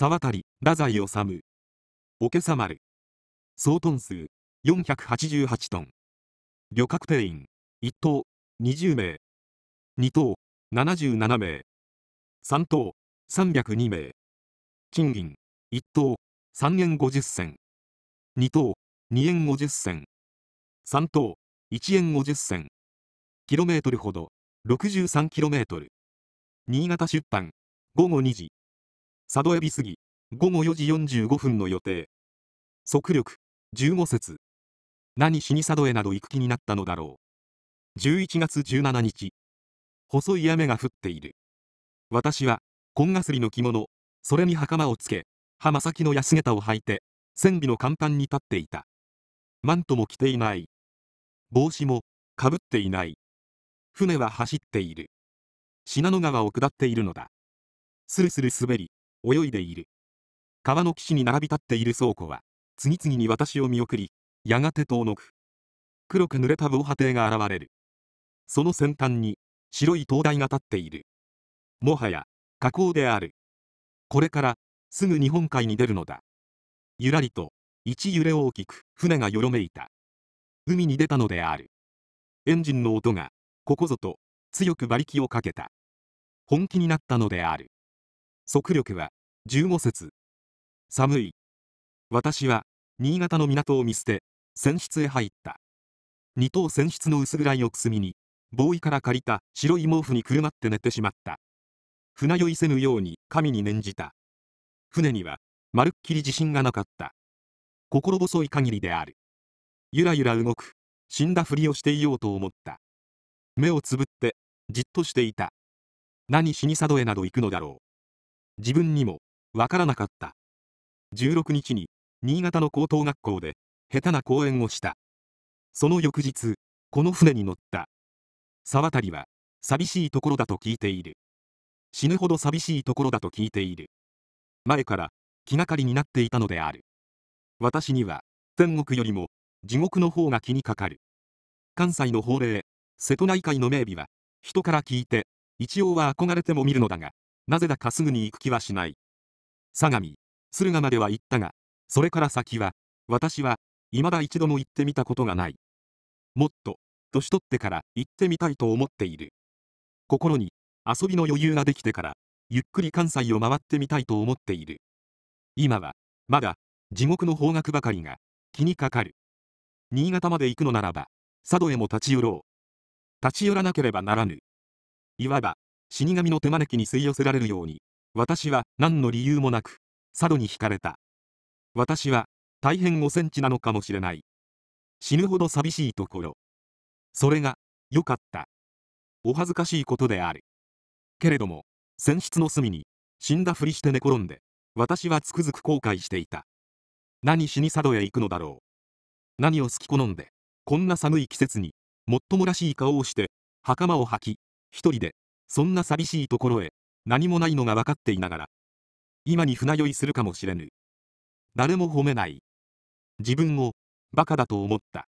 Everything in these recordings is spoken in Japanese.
沢渡太宰治おけさ丸総トン数488トン旅客定員1等20名2等77名3等302名賃金1等3円50銭2等2円50銭3等1円50銭キロメートルほど6 3キロメートル新潟出版午後2時佐渡エビぎ、午後4時45分の予定速力15節何しに佐渡へなど行く気になったのだろう11月17日細い雨が降っている私は紺がすりの着物それに袴をつけ浜先の安げたを履いて千尾の甲板に立っていたマントも着ていない帽子もかぶっていない船は走っている信濃川を下っているのだスルスル滑り泳いでいる。川の岸に並び立っている倉庫は、次々に私を見送り、やがて遠のく。黒く濡れた防波堤が現れる。その先端に、白い灯台が立っている。もはや、河口である。これから、すぐ日本海に出るのだ。ゆらりと、一揺れ大きく、船がよろめいた。海に出たのである。エンジンの音が、ここぞと、強く馬力をかけた。本気になったのである。速力は15節寒い私は新潟の港を見捨て船室へ入った2等船室の薄暗い奥隅にボーイから借りた白い毛布にくるまって寝てしまった船酔いせぬように神に念じた船にはまるっきり自信がなかった心細い限りであるゆらゆら動く死んだふりをしていようと思った目をつぶってじっとしていた何死にさどへなど行くのだろう自分にもわからなかった16日に新潟の高等学校で下手な講演をしたその翌日この船に乗った沢渡は寂しいところだと聞いている死ぬほど寂しいところだと聞いている前から気がかりになっていたのである私には天国よりも地獄の方が気にかかる関西の法令瀬戸内海の名美は人から聞いて一応は憧れても見るのだがなぜだかすぐに行く気はしない。相模、駿河までは行ったが、それから先は、私は、未だ一度も行ってみたことがない。もっと、年取ってから行ってみたいと思っている。心に、遊びの余裕ができてから、ゆっくり関西を回ってみたいと思っている。今は、まだ、地獄の方角ばかりが、気にかかる。新潟まで行くのならば、佐渡へも立ち寄ろう。立ち寄らなければならぬ。いわば、死神の手招きに吸い寄せられるように私は何の理由もなく佐渡に惹かれた私は大変おセンチなのかもしれない死ぬほど寂しいところそれが良かったお恥ずかしいことであるけれども船室の隅に死んだふりして寝転んで私はつくづく後悔していた何しに佐渡へ行くのだろう何を好き好んでこんな寒い季節にもっともらしい顔をして袴を履き一人でそんな寂しいところへ、何もないのが分かっていながら、今に船酔いするかもしれぬ。誰も褒めない。自分を、バカだと思った。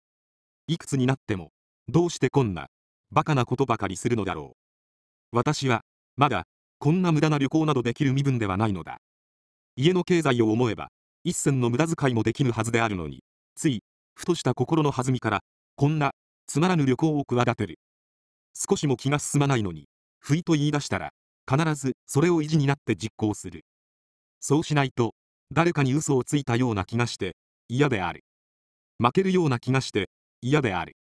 いくつになっても、どうしてこんな、バカなことばかりするのだろう。私は、まだ、こんな無駄な旅行などできる身分ではないのだ。家の経済を思えば、一銭の無駄遣いもできぬはずであるのに、つい、ふとした心の弾みから、こんな、つまらぬ旅行を企てる。少しも気が進まないのに、不意と言い出したら、必ずそれを意地になって実行する。そうしないと、誰かに嘘をついたような気がして、嫌である。負けるような気がして、嫌である。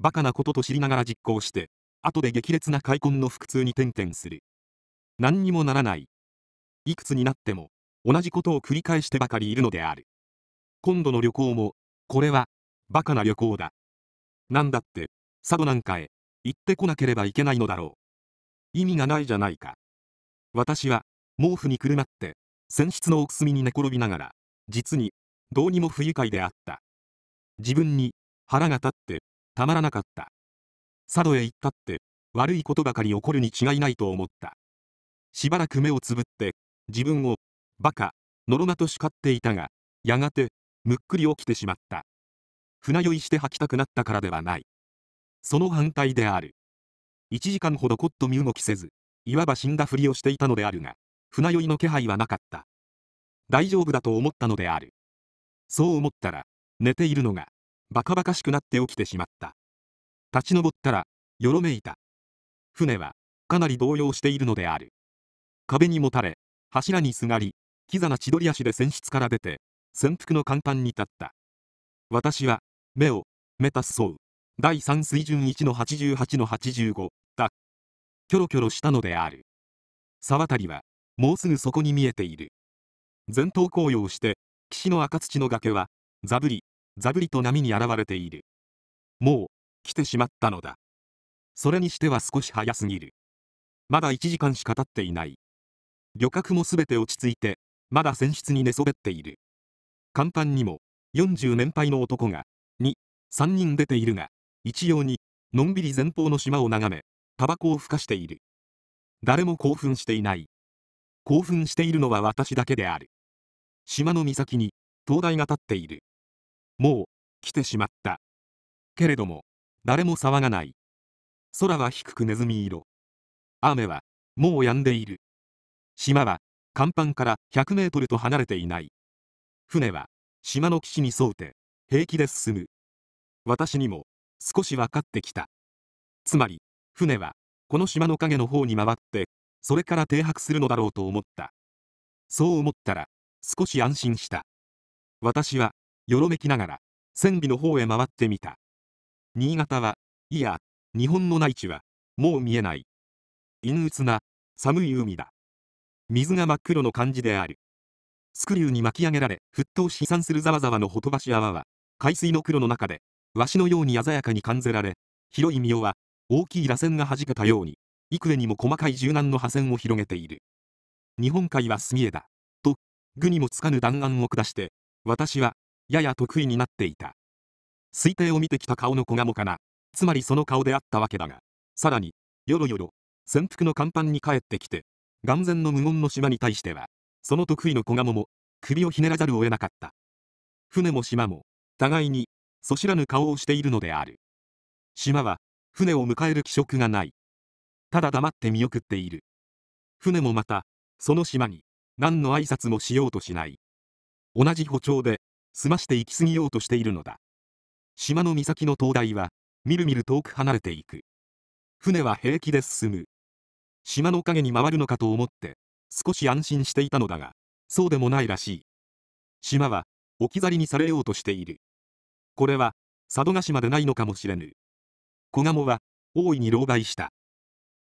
バカなことと知りながら実行して、後で激烈な開墾の腹痛に転々する。何にもならない。いくつになっても、同じことを繰り返してばかりいるのである。今度の旅行も、これは、バカな旅行だ。なんだって、佐渡なんかへ、行ってこなければいけないのだろう。意味がないじゃないか。私は、毛布にくるまって、船室の奥隅に寝転びながら、実に、どうにも不愉快であった。自分に、腹が立って、たまらなかった。佐渡へ行ったって、悪いことばかり起こるに違いないと思った。しばらく目をつぶって、自分を、バカ、のろまと叱っていたが、やがて、むっくり起きてしまった。船酔いして吐きたくなったからではない。その反対である。1時間ほどこっと身動きせず、いわば死んだふりをしていたのであるが、船酔いの気配はなかった。大丈夫だと思ったのである。そう思ったら、寝ているのが、バカバカしくなって起きてしまった。立ち上ったら、よろめいた。船は、かなり動揺しているのである。壁にもたれ、柱にすがり、キザな千鳥足で船室から出て、潜伏の甲板に立った。私は、目を、メタスそう。第3水準1の88の85、キョロキョロしたのである沢渡はもうすぐそこに見えている前頭紅葉して岸の赤土の崖はザブリザブリと波に現れているもう来てしまったのだそれにしては少し早すぎるまだ1時間しか経っていない旅客も全て落ち着いてまだ船室に寝そべっている甲板にも40年配の男が23人出ているが一様にのんびり前方の島を眺めタバコをふかしている。誰も興奮していない。興奮しているのは私だけである。島の岬に、灯台が立っている。もう、来てしまった。けれども、誰も騒がない。空は低くネズミ色。雨は、もう止んでいる。島は、甲板から100メートルと離れていない。船は、島の岸に沿うて、平気で進む。私にも、少し分かってきた。つまり、船はこの島の影の方に回ってそれから停泊するのだろうと思ったそう思ったら少し安心した私はよろめきながら船尾の方へ回ってみた新潟はいや日本の内地はもう見えない陰鬱な寒い海だ水が真っ黒の感じであるスクリューに巻き上げられ沸騰し飛散するざわざわのほとばし泡は海水の黒の中でわしのように鮮やかに感じられ広い身をは大きい螺旋が弾けたように幾重にも細かい柔軟の破線を広げている日本海は墨絵だと具にもつかぬ弾丸を下して私はやや得意になっていた推定を見てきた顔の子がもかなつまりその顔であったわけだがさらによろよろ潜伏の甲板に帰ってきて眼前の無言の島に対してはその得意の子がもも首をひねらざるを得なかった船も島も互いにそしらぬ顔をしているのである島は船を迎える気色がない。ただ黙って見送っている。船もまた、その島に、何の挨拶もしようとしない。同じ歩調で、済まして行き過ぎようとしているのだ。島の岬の灯台は、みるみる遠く離れていく。船は平気で進む。島の影に回るのかと思って、少し安心していたのだが、そうでもないらしい。島は、置き去りにされようとしている。これは、佐渡島でないのかもしれぬ。子ガモは大いに老害した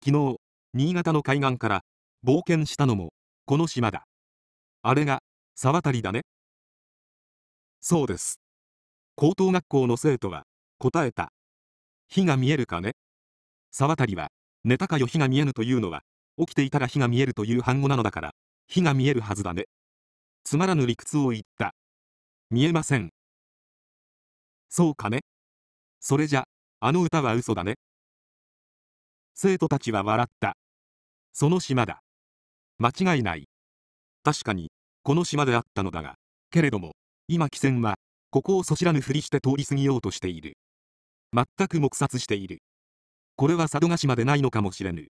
昨日新潟の海岸から冒険したのもこの島だあれが沢渡りだねそうです高等学校の生徒は答えた火が見えるかね沢渡りは寝たかよ火が見えぬというのは起きていたら火が見えるという反語なのだから火が見えるはずだねつまらぬ理屈を言った見えませんそうかねそれじゃあの歌は嘘だね。生徒たちは笑った。その島だ。間違いない。確かに、この島であったのだが、けれども、今汽船は、ここをそちらぬふりして通り過ぎようとしている。全く黙殺している。これは佐渡ヶ島でないのかもしれぬ。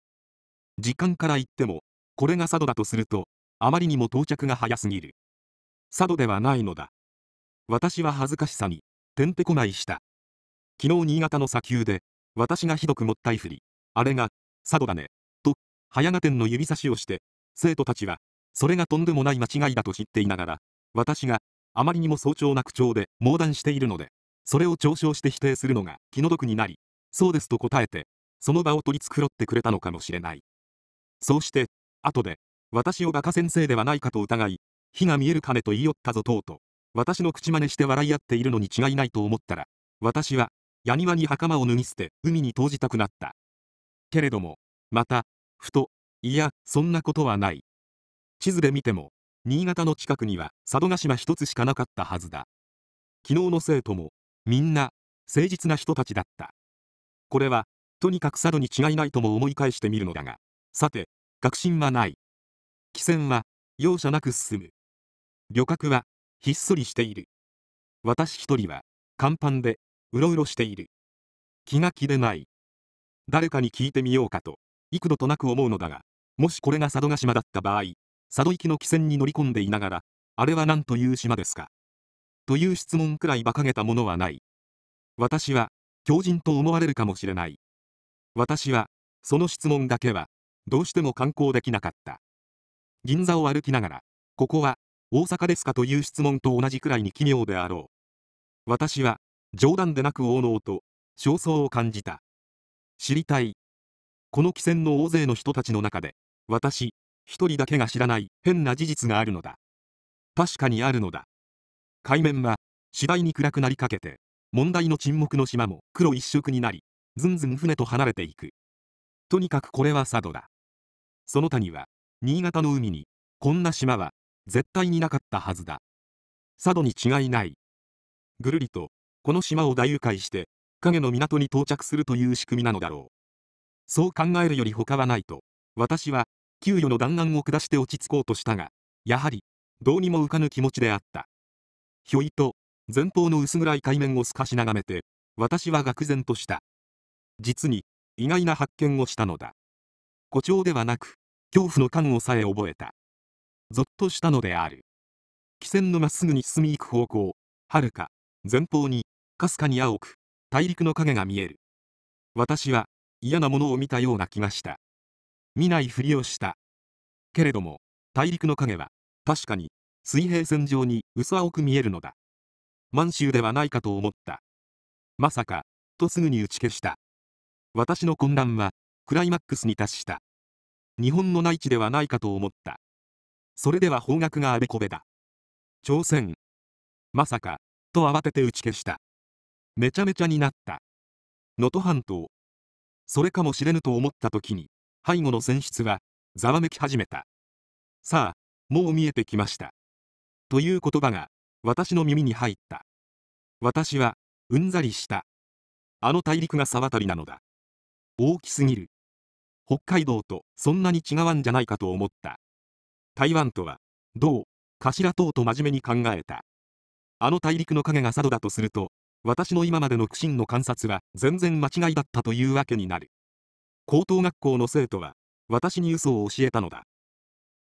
時間から言っても、これが佐渡だとすると、あまりにも到着が早すぎる。佐渡ではないのだ。私は恥ずかしさに、てんてこないした。昨日新潟の砂丘で、私がひどくもったいふり、あれが、佐渡だね、と、早て店の指差しをして、生徒たちは、それがとんでもない間違いだと知っていながら、私が、あまりにも早朝な口調で猛談しているので、それを嘲笑して否定するのが気の毒になり、そうですと答えて、その場を取り繕ってくれたのかもしれない。そうして、後で、私を画家先生ではないかと疑い、火が見える金と言い寄ったぞとうと、私の口真似して笑い合っているのに違いないと思ったら、私は、やにわに袴を脱ぎ捨て海に投じたくなったけれどもまたふといやそんなことはない地図で見ても新潟の近くには佐渡島一つしかなかったはずだ昨日の生徒もみんな誠実な人たちだったこれはとにかく佐渡に違いないとも思い返してみるのだがさて確信はない汽船は容赦なく進む旅客はひっそりしている私一人は甲板でうろうろしている。気が気でない。誰かに聞いてみようかと、幾度となく思うのだが、もしこれが佐渡島だった場合、佐渡行きの汽船に乗り込んでいながら、あれは何という島ですかという質問くらい馬鹿げたものはない。私は、狂人と思われるかもしれない。私は、その質問だけは、どうしても観光できなかった。銀座を歩きながら、ここは、大阪ですかという質問と同じくらいに奇妙であろう。私は、冗談でなく王能と焦燥を感じた知りたいこの汽船の大勢の人たちの中で私一人だけが知らない変な事実があるのだ確かにあるのだ海面は次第に暗くなりかけて問題の沈黙の島も黒一色になりずんずん船と離れていくとにかくこれは佐渡だその他には新潟の海にこんな島は絶対になかったはずだ佐渡に違いないぐるりとこの島を大迂回して、影の港に到着するという仕組みなのだろう。そう考えるより他はないと、私は、給与の弾丸を下して落ち着こうとしたが、やはり、どうにも浮かぬ気持ちであった。ひょいと、前方の薄暗い海面を透かし眺めて、私は愕然とした。実に、意外な発見をしたのだ。誇張ではなく、恐怖の感をさえ覚えた。ぞっとしたのである。汽船のまっすぐに進み行く方向、はるか、前方に、かすかに青く大陸の影が見える私は嫌なものを見たような気がした見ないふりをしたけれども大陸の影は確かに水平線上に薄青く見えるのだ満州ではないかと思ったまさかとすぐに打ち消した私の混乱はクライマックスに達した日本の内地ではないかと思ったそれでは方角があべこべだ朝鮮まさかと慌てて打ち消しためちゃめちゃになった能登半島それかもしれぬと思った時に背後の選出はざわめき始めたさあもう見えてきましたという言葉が私の耳に入った私はうんざりしたあの大陸が沢渡りなのだ大きすぎる北海道とそんなに違わんじゃないかと思った台湾とはどう頭等と真面目に考えたあの大陸の影が佐渡だとすると私の今までの苦心の観察は全然間違いだったというわけになる。高等学校の生徒は、私に嘘を教えたのだ。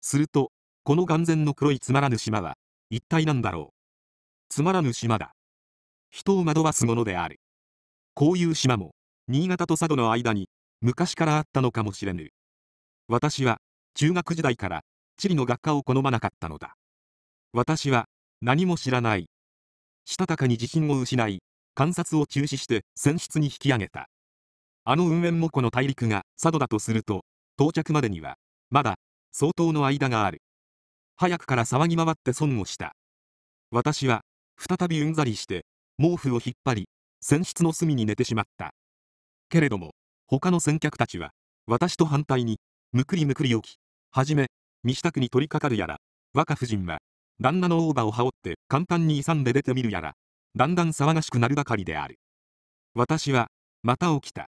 すると、この眼前の黒いつまらぬ島は、一体何だろう。つまらぬ島だ。人を惑わすものである。こういう島も、新潟と佐渡の間に、昔からあったのかもしれぬ。私は、中学時代から、地理の学科を好まなかったのだ。私は、何も知らない。したたかに自信を失い、観察を中止して船室に引き上げた。あの運営もこの大陸が佐渡だとすると、到着までには、まだ、相当の間がある。早くから騒ぎ回って損をした。私は、再びうんざりして、毛布を引っ張り、船室の隅に寝てしまった。けれども、他の先客たちは、私と反対に、むくりむくり起き、はじめ、身支度に取り掛かるやら、若夫人は、旦那の大ーを羽織って簡単に勇んで出てみるやら、だんだん騒がしくなるばかりである。私は、また起きた。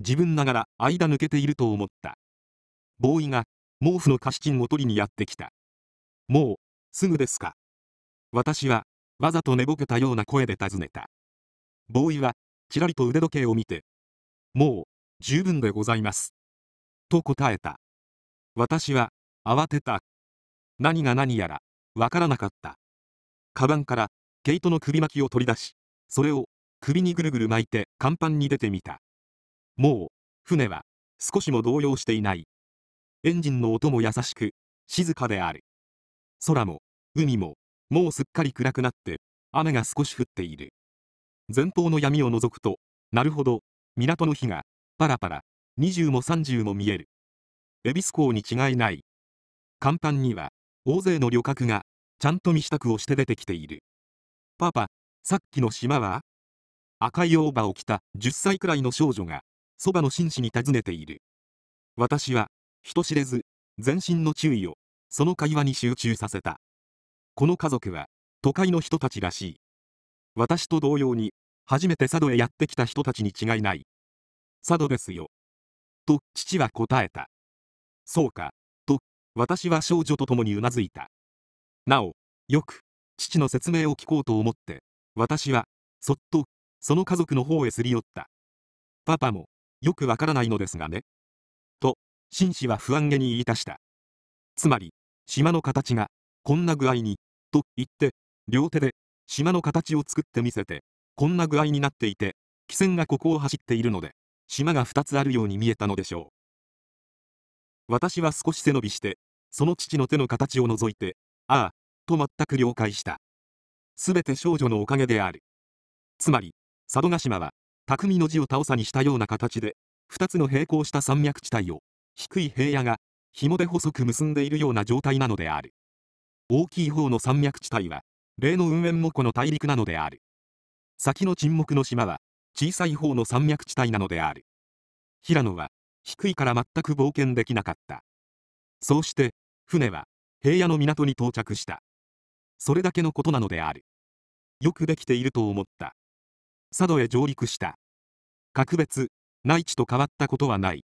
自分ながら間抜けていると思った。ボーイが、毛布の貸金を取りにやってきた。もう、すぐですか。私は、わざと寝ぼけたような声で尋ねた。ボーイは、ちらりと腕時計を見て、もう、十分でございます。と答えた。私は、慌てた。何が何やら、わからなかった。カバンから、毛糸の首巻きを取り出し、それを首にぐるぐる巻いて甲板に出てみた。もう、船は少しも動揺していない。エンジンの音も優しく、静かである。空も、海も、もうすっかり暗くなって、雨が少し降っている。前方の闇を覗くと、なるほど、港の火が、パラパラ、20も30も見える。恵比寿港に違いない。甲板には、大勢の旅客が、ちゃんと身支度をして出てきている。パパ、さっきの島は赤いオーバを着た10歳くらいの少女が、そばの紳士に尋ねている。私は、人知れず、全身の注意を、その会話に集中させた。この家族は、都会の人たちらしい。私と同様に、初めて佐渡へやってきた人たちに違いない。佐渡ですよ。と、父は答えた。そうか、と、私は少女と共にうなずいた。なお、よく、父の説明を聞こうと思って私はそっとその家族の方へすり寄ったパパもよくわからないのですがねと紳士は不安げに言い出したつまり島の形がこんな具合にと言って両手で島の形を作ってみせてこんな具合になっていて汽船がここを走っているので島が2つあるように見えたのでしょう私は少し背伸びしてその父の手の形を覗いてああと全く了解した。すべて少女のおかげである。つまり、佐渡島は、匠の字を倒さにしたような形で、二つの並行した山脈地帯を、低い平野が、紐で細く結んでいるような状態なのである。大きい方の山脈地帯は、例の運営もこの大陸なのである。先の沈黙の島は、小さい方の山脈地帯なのである。平野は、低いから全く冒険できなかった。そうして、船は、平野の港に到着した。それだけのことなのであるよくできていると思った佐渡へ上陸した格別内地と変わったことはない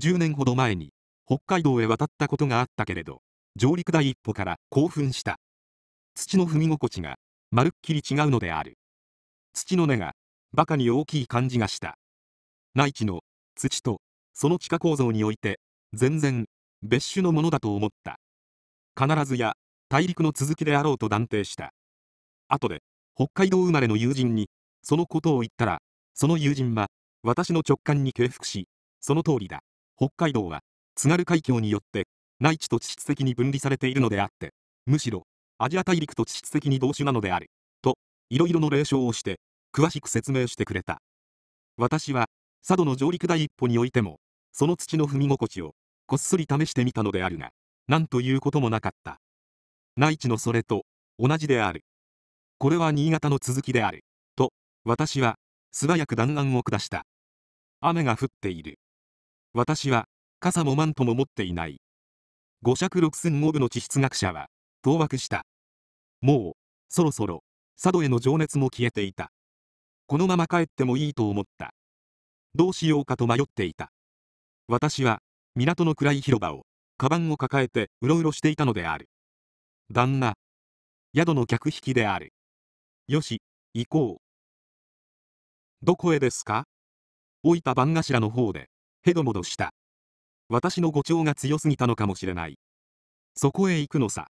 10年ほど前に北海道へ渡ったことがあったけれど上陸第一歩から興奮した土の踏み心地がまるっきり違うのである土の根がバカに大きい感じがした内地の土とその地下構造において全然別種のものだと思った必ずや大陸の続きであろうと断定した。後で、北海道生まれの友人に、そのことを言ったら、その友人は、私の直感に敬服し、その通りだ。北海道は、津軽海峡によって、内地と地質的に分離されているのであって、むしろ、アジア大陸と地質的に同種なのである。と、いろいろの霊障をして、詳しく説明してくれた。私は、佐渡の上陸第一歩においても、その土の踏み心地を、こっそり試してみたのであるが、なんということもなかった。内地のそれと同じであるこれは新潟の続きであると私は素早く弾丸を下した雨が降っている私は傘もマントも持っていない五尺六千五部の地質学者は当惑したもうそろそろ佐渡への情熱も消えていたこのまま帰ってもいいと思ったどうしようかと迷っていた私は港の暗い広場をカバンを抱えてうろうろしていたのである旦那宿の客引きであるよし行こうどこへですか老いた番頭の方でへどもどした私の誤調が強すぎたのかもしれないそこへ行くのさ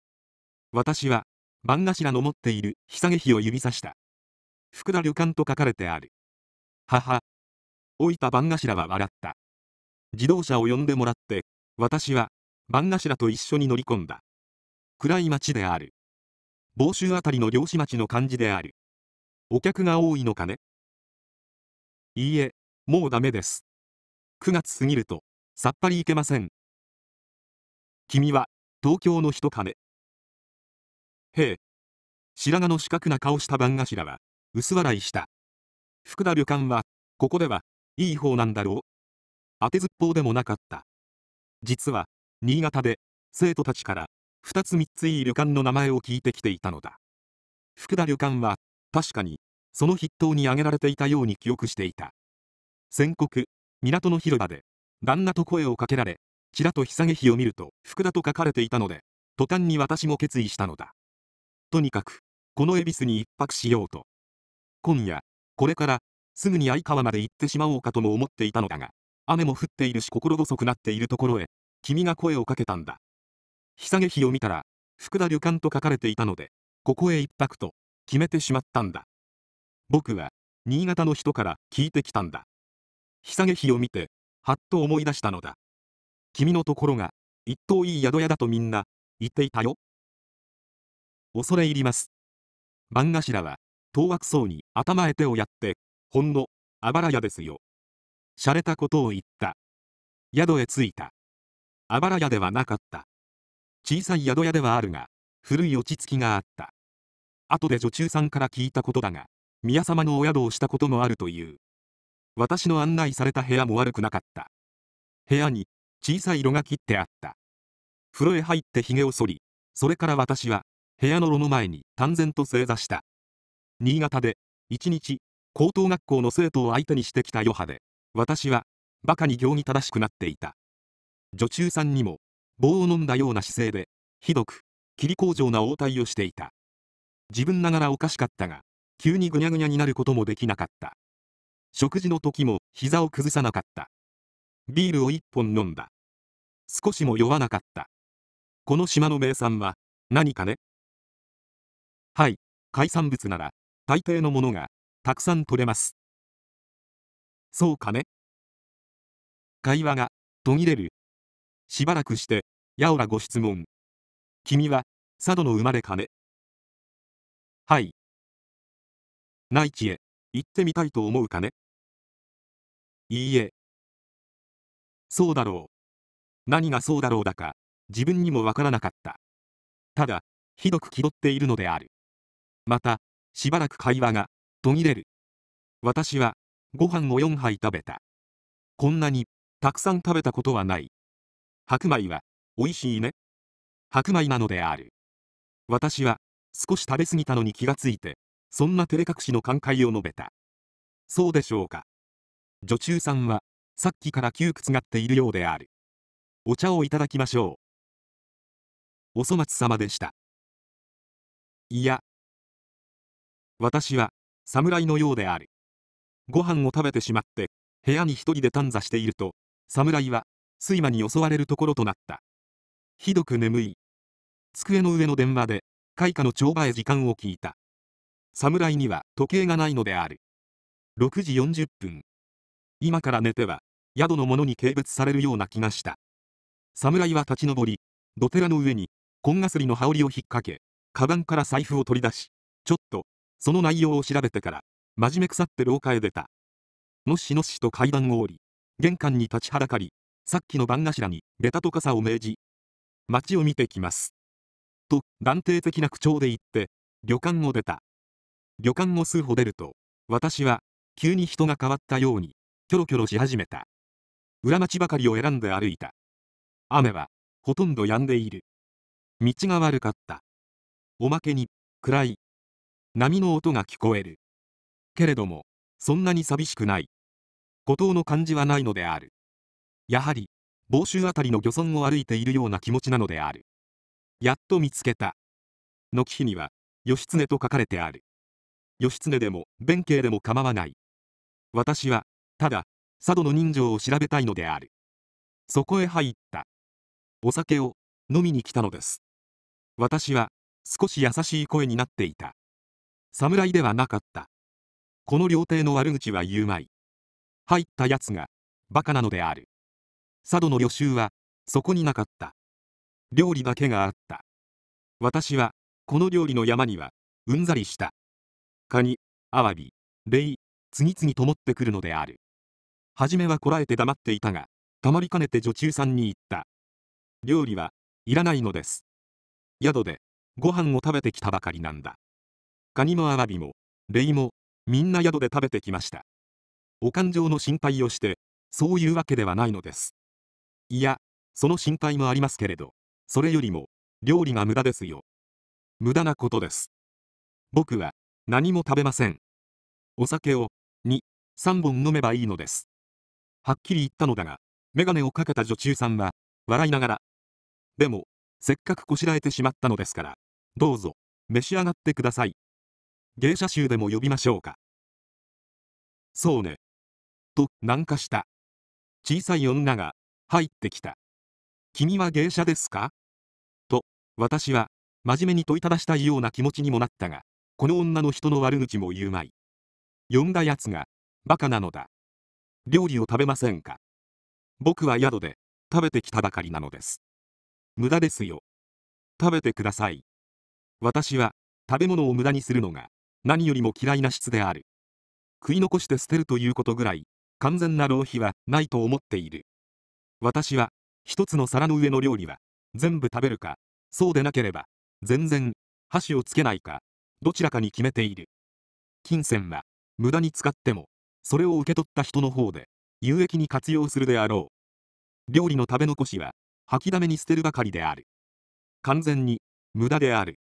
私は番頭の持っているひさげひを指さした福田旅館と書かれてある母老いた番頭は笑った自動車を呼んでもらって私は番頭と一緒に乗り込んだ暗い町である。房州あたりの漁師町の感じである。お客が多いのかねいいえ、もうダメです。9月過ぎると、さっぱりいけません。君は、東京の一亀。へえ。白髪の四角な顔した番頭は、薄笑いした。福田旅館は、ここでは、いい方なんだろう。当てずっぽうでもなかった。実は、新潟で、生徒たちから、2つ3ついい旅館の名前を聞いてきていたのだ福田旅館は確かにその筆頭に挙げられていたように記憶していた宣告港の広場で旦那と声をかけられちらとさげ日を見ると福田と書かれていたので途端に私も決意したのだとにかくこの恵比寿に一泊しようと今夜これからすぐに相川まで行ってしまおうかとも思っていたのだが雨も降っているし心細くなっているところへ君が声をかけたんだ日下げ日を見たら、福田旅館と書かれていたので、ここへ一泊と決めてしまったんだ。僕は、新潟の人から聞いてきたんだ。日下げ日を見て、はっと思い出したのだ。君のところが、一等いい宿屋だとみんな、言っていたよ。恐れ入ります。番頭は、当惑そうに頭へ手をやって、ほんの、あばら屋ですよ。洒落たことを言った。宿へ着いた。あばら屋ではなかった。小さい宿屋ではあるが、古い落ち着きがあった。後で女中さんから聞いたことだが、宮様のお宿をしたこともあるという。私の案内された部屋も悪くなかった。部屋に小さい炉が切ってあった。風呂へ入って髭を剃り、それから私は部屋の炉の前に淡然と正座した。新潟で一日高等学校の生徒を相手にしてきた余波で、私はバカに行儀正しくなっていた。女中さんにも棒を飲んだような姿勢で、ひどく、切り工場な応対をしていた。自分ながらおかしかったが、急にぐにゃぐにゃになることもできなかった。食事の時も膝を崩さなかった。ビールを一本飲んだ。少しも酔わなかった。この島の名産は、何かねはい、海産物なら、大抵のものが、たくさん取れます。そうかね会話が途切れるしばらくして、やおらご質問。君は、佐渡の生まれかねはい。内地へ、行ってみたいと思うかねいいえ。そうだろう。何がそうだろうだか、自分にもわからなかった。ただ、ひどく気取っているのである。また、しばらく会話が、途切れる。私は、ご飯を4杯食べた。こんなに、たくさん食べたことはない。白米は、おいしいね。白米なのである。私は、少し食べ過ぎたのに気がついて、そんな照れ隠しの感慨を述べた。そうでしょうか。女中さんは、さっきから窮屈がっているようである。お茶をいただきましょう。お粗末様でした。いや。私は、侍のようである。ご飯を食べてしまって、部屋に一人で短座していると、侍は、睡魔に襲われるところとなった。ひどく眠い。机の上の電話で、開花の帳場へ時間を聞いた。侍には時計がないのである。6時40分。今から寝ては、宿の者に軽蔑されるような気がした。侍は立ち上り、土寺の上に、紺がすりの羽織を引っ掛け、カバンから財布を取り出し、ちょっと、その内容を調べてから、真面目腐って廊下へ出た。のしのしと階段を降り、玄関に立ちはだかり、さっきの番頭にベタと傘を命じ町を見てきますと断定的な口調で言って旅館を出た旅館を数歩出ると私は急に人が変わったようにキョロキョロし始めた裏町ばかりを選んで歩いた雨はほとんど止んでいる道が悪かったおまけに暗い波の音が聞こえるけれどもそんなに寂しくない孤島の感じはないのであるやはり、房州あたりの漁村を歩いているような気持ちなのである。やっと見つけた。の碑には、義経と書かれてある。義経でも、弁慶でも構わない。私は、ただ、佐渡の人情を調べたいのである。そこへ入った。お酒を飲みに来たのです。私は少し優しい声になっていた。侍ではなかった。この料亭の悪口は言うまい。入った奴が、バカなのである。佐渡の旅衆はそこになかった料理だけがあった私はこの料理の山にはうんざりしたカニアワビレイ次々と持ってくるのである初めはこらえて黙っていたがたまりかねて女中さんに言った料理はいらないのです宿でご飯を食べてきたばかりなんだカニもアワビもレイもみんな宿で食べてきましたお勘定の心配をしてそういうわけではないのですいや、その心配もありますけれど、それよりも、料理が無駄ですよ。無駄なことです。僕は、何も食べません。お酒を、2、3本飲めばいいのです。はっきり言ったのだが、メガネをかけた女中さんは、笑いながら。でも、せっかくこしらえてしまったのですから、どうぞ、召し上がってください。芸者衆でも呼びましょうか。そうね。と、なんかした。小さい女が、入ってきた。君は芸者ですかと、私は、真面目に問いただしたいような気持ちにもなったが、この女の人の悪口も言うまい。呼んだやつが、バカなのだ。料理を食べませんか僕は宿で、食べてきたばかりなのです。無駄ですよ。食べてください。私は、食べ物を無駄にするのが、何よりも嫌いな質である。食い残して捨てるということぐらい、完全な浪費はないと思っている。私は、一つの皿の上の料理は、全部食べるか、そうでなければ、全然、箸をつけないか、どちらかに決めている。金銭は、無駄に使っても、それを受け取った人の方で、有益に活用するであろう。料理の食べ残しは、吐きだめに捨てるばかりである。完全に、無駄である。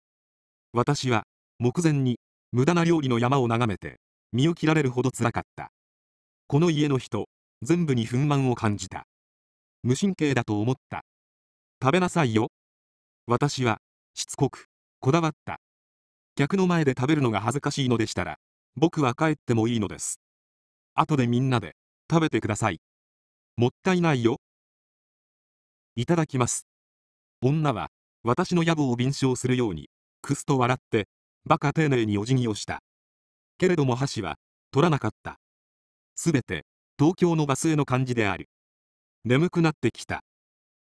私は、目前に、無駄な料理の山を眺めて、身を切られるほどつらかった。この家の人、全部に憤懣を感じた。無神経だと思った。食べなさいよ。私は、しつこく、こだわった。客の前で食べるのが恥ずかしいのでしたら、僕は帰ってもいいのです。後でみんなで、食べてください。もったいないよ。いただきます。女は、私の野望を敏償するように、くすと笑って、馬鹿丁寧にお辞儀をした。けれども箸は、取らなかった。すべて、東京のバスへの感じである。眠くなってきた。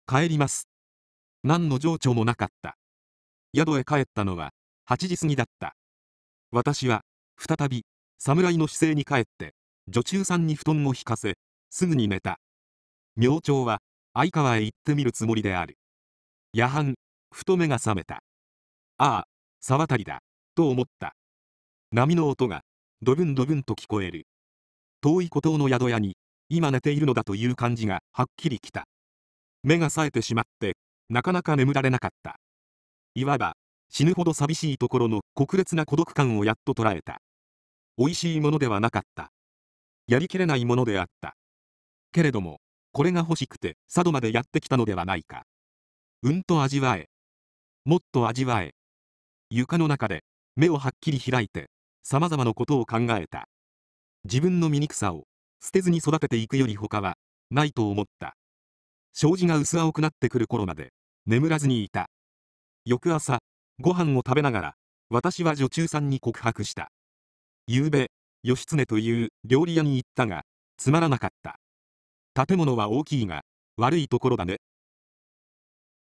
帰ります。何の情緒もなかった。宿へ帰ったのは8時過ぎだった。私は再び侍の姿勢に帰って、女中さんに布団を引かせ、すぐに寝た。明朝は相川へ行ってみるつもりである。夜半、ふと目が覚めた。ああ、沢渡りだ、と思った。波の音が、ドブンドブンと聞こえる。遠い孤島の宿屋に、今寝ているのだという感じがはっきりきた目が冴えてしまってなかなか眠られなかったいわば死ぬほど寂しいところの酷烈な孤独感をやっと捉えた美味しいものではなかったやりきれないものであったけれどもこれが欲しくて佐渡までやってきたのではないかうんと味わえもっと味わえ床の中で目をはっきり開いて様々なことを考えた自分の醜さを捨てずに育てていくより他はないと思った障子が薄青くなってくる頃まで眠らずにいた翌朝ご飯を食べながら私は女中さんに告白した昨べ義経という料理屋に行ったがつまらなかった建物は大きいが悪いところだね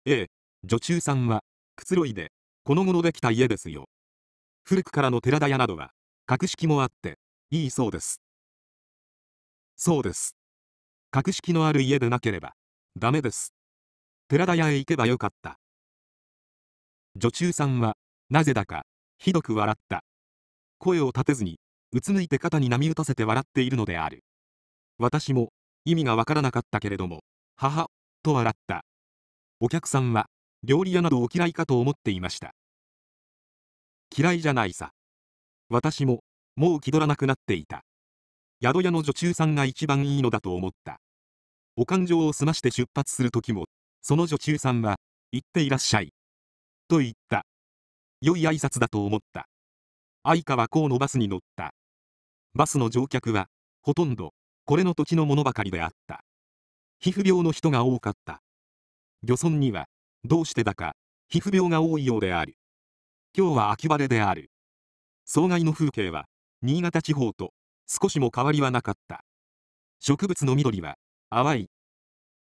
ええ女中さんはくつろいでこの頃できた家ですよ古くからの寺田屋などは格式もあっていいそうですそうです。格式のある家でなければ、ダメです。寺田屋へ行けばよかった。女中さんは、なぜだか、ひどく笑った。声を立てずに、うつむいて肩に波打たせて笑っているのである。私も、意味がわからなかったけれども、母、と笑った。お客さんは、料理屋などお嫌いかと思っていました。嫌いじゃないさ。私も、もう気取らなくなっていた。宿屋の女中さんが一番いいのだと思った。お勘定を済まして出発する時も、その女中さんは、行っていらっしゃい。と言った。良い挨拶だと思った。相川こうのバスに乗った。バスの乗客は、ほとんど、これの土地のものばかりであった。皮膚病の人が多かった。漁村には、どうしてだか、皮膚病が多いようである。今日は秋晴れである。害の風景は、新潟地方と少しも変わりはなかった植物の緑は淡い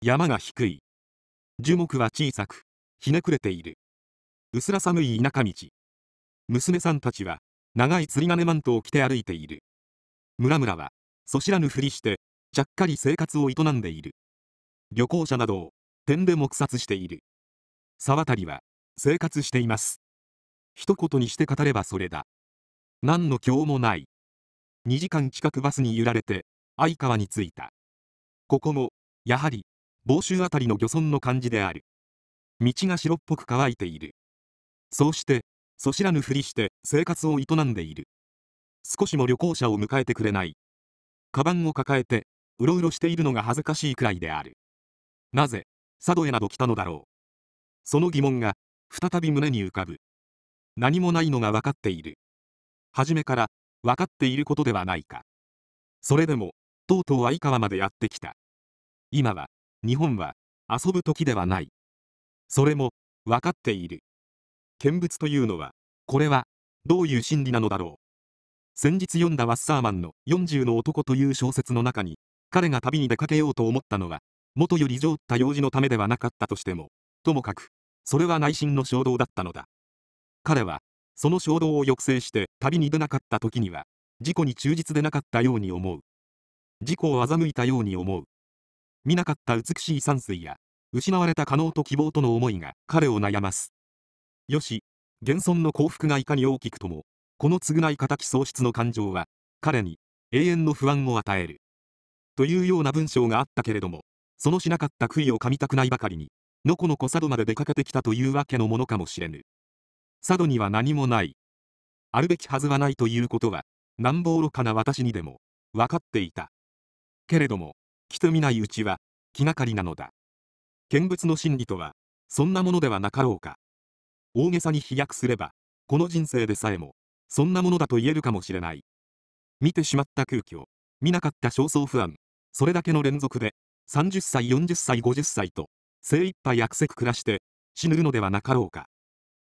山が低い樹木は小さくひねくれている薄ら寒い田舎道娘さんたちは長い釣り鐘マントを着て歩いている村々はそ知らぬふりしてちゃっかり生活を営んでいる旅行者などを点で黙殺している沢渡は生活しています一言にして語ればそれだ何の今日もない2時間近くバスに揺られて相川に着いたここもやはり房州あたりの漁村の感じである道が白っぽく乾いているそうしてそ知らぬふりして生活を営んでいる少しも旅行者を迎えてくれないカバンを抱えてうろうろしているのが恥ずかしいくらいであるなぜ佐渡へなど来たのだろうその疑問が再び胸に浮かぶ何もないのが分かっている初めから分かっていることではないか。それでも、とうとう相川までやってきた。今は、日本は、遊ぶ時ではない。それも、分かっている。見物というのは、これは、どういう心理なのだろう。先日読んだワッサーマンの40の男という小説の中に、彼が旅に出かけようと思ったのは、元より上った用事のためではなかったとしても、ともかく、それは内心の衝動だったのだ。彼は、その衝動を抑制して旅に出なかった時には、事故に忠実でなかったように思う。事故を欺いたように思う。見なかった美しい山水や、失われた可能と希望との思いが彼を悩ます。よし、現存の幸福がいかに大きくとも、この償い敵喪失の感情は、彼に永遠の不安を与える。というような文章があったけれども、そのしなかった悔いを噛みたくないばかりに、のこのこ佐渡まで出かけてきたというわけのものかもしれぬ。佐渡には何もない。あるべきはずはないということは、なんぼ愚かな私にでも、分かっていた。けれども、来て見ないうちは、気がかりなのだ。見物の真理とは、そんなものではなかろうか。大げさに飛躍すれば、この人生でさえも、そんなものだと言えるかもしれない。見てしまった空虚、見なかった焦燥不安、それだけの連続で、30歳40歳50歳と精一杯悪せく暮らして死ぬのではなかろうか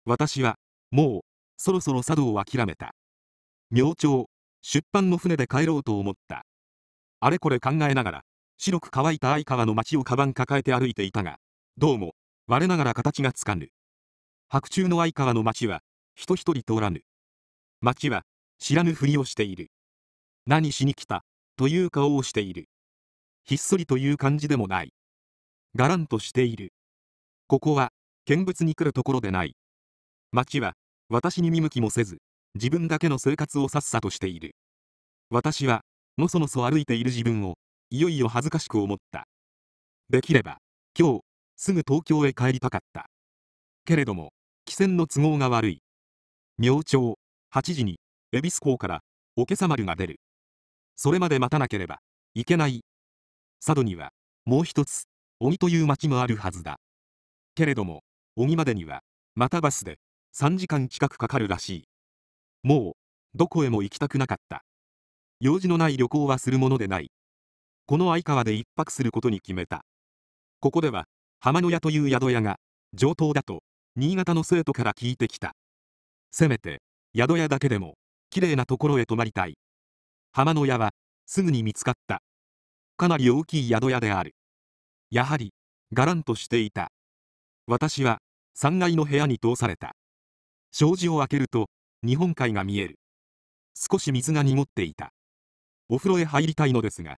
私は、もう、そろそろ茶道を諦めた。明朝、出版の船で帰ろうと思った。あれこれ考えながら、白く乾いた相川の町をカバン抱えて歩いていたが、どうも、我ながら形がつかぬ。白昼の相川の町は、人一人通らぬ。町は、知らぬふりをしている。何しに来た、という顔をしている。ひっそりという感じでもない。がらんとしている。ここは、見物に来るところでない。町は私に見向きもせず自分だけの生活をさっさとしている私はのそのそ歩いている自分をいよいよ恥ずかしく思ったできれば今日すぐ東京へ帰りたかったけれども汽船の都合が悪い明朝8時に恵比寿港からおけさ丸が出るそれまで待たなければいけない佐渡にはもう一つ鬼という町もあるはずだけれども木までにはまたバスで3時間近くかかるらしいもうどこへも行きたくなかった用事のない旅行はするものでないこの相川で一泊することに決めたここでは浜の屋という宿屋が上等だと新潟の生徒から聞いてきたせめて宿屋だけでもきれいなところへ泊まりたい浜の屋はすぐに見つかったかなり大きい宿屋であるやはりがらんとしていた私は3階の部屋に通された障子を開けると、日本海が見える。少し水が濁っていた。お風呂へ入りたいのですが。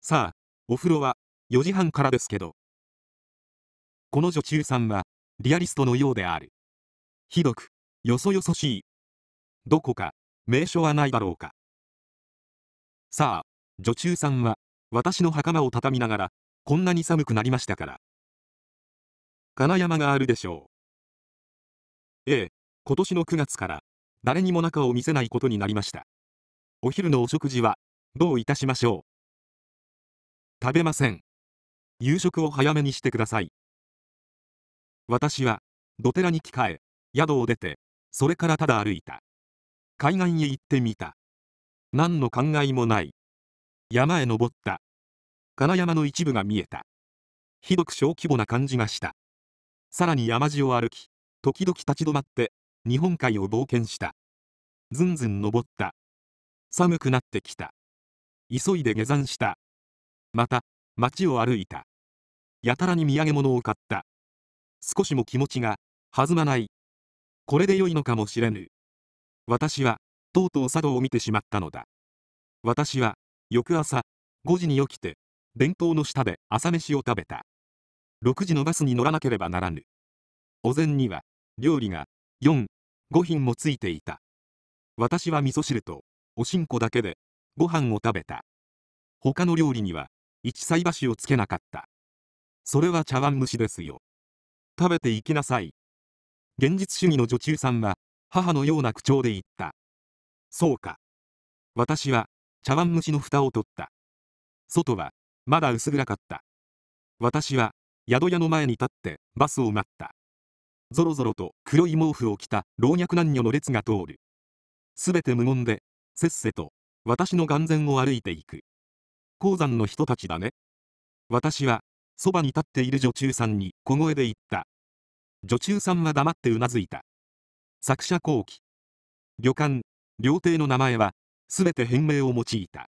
さあ、お風呂は4時半からですけど。この女中さんは、リアリストのようである。ひどく、よそよそしい。どこか、名所はないだろうか。さあ、女中さんは、私の袴を畳みながら、こんなに寒くなりましたから。金山があるでしょう。え、今年の9月から誰にも中を見せないことになりました。お昼のお食事はどういたしましょう食べません。夕食を早めにしてください。私は土寺らに着替え、宿を出て、それからただ歩いた。海岸へ行ってみた。何の考えもない。山へ登った。金山の一部が見えた。ひどく小規模な感じがした。さらに山路を歩き、時々立ち止まって日本海を冒険したずんずん登った寒くなってきた急いで下山したまた街を歩いたやたらに土産物を買った少しも気持ちが弾まないこれで良いのかもしれぬ私はとうとう佐渡を見てしまったのだ私は翌朝5時に起きて電灯の下で朝飯を食べた6時のバスに乗らなければならぬお膳には料理が45品もついていた私は味噌汁とおしんこだけでご飯を食べた他の料理には一菜箸をつけなかったそれは茶碗蒸しですよ食べていきなさい現実主義の女中さんは母のような口調で言ったそうか私は茶碗蒸しの蓋を取った外はまだ薄暗かった私は宿屋の前に立ってバスを待ったぞろぞろと黒い毛布を着た老若男女の列が通る。すべて無言で、せっせと、私の眼前を歩いていく。鉱山の人たちだね。私は、そばに立っている女中さんに小声で言った。女中さんは黙ってうなずいた。作者後期。旅館、料亭の名前は、すべて変名を用いた。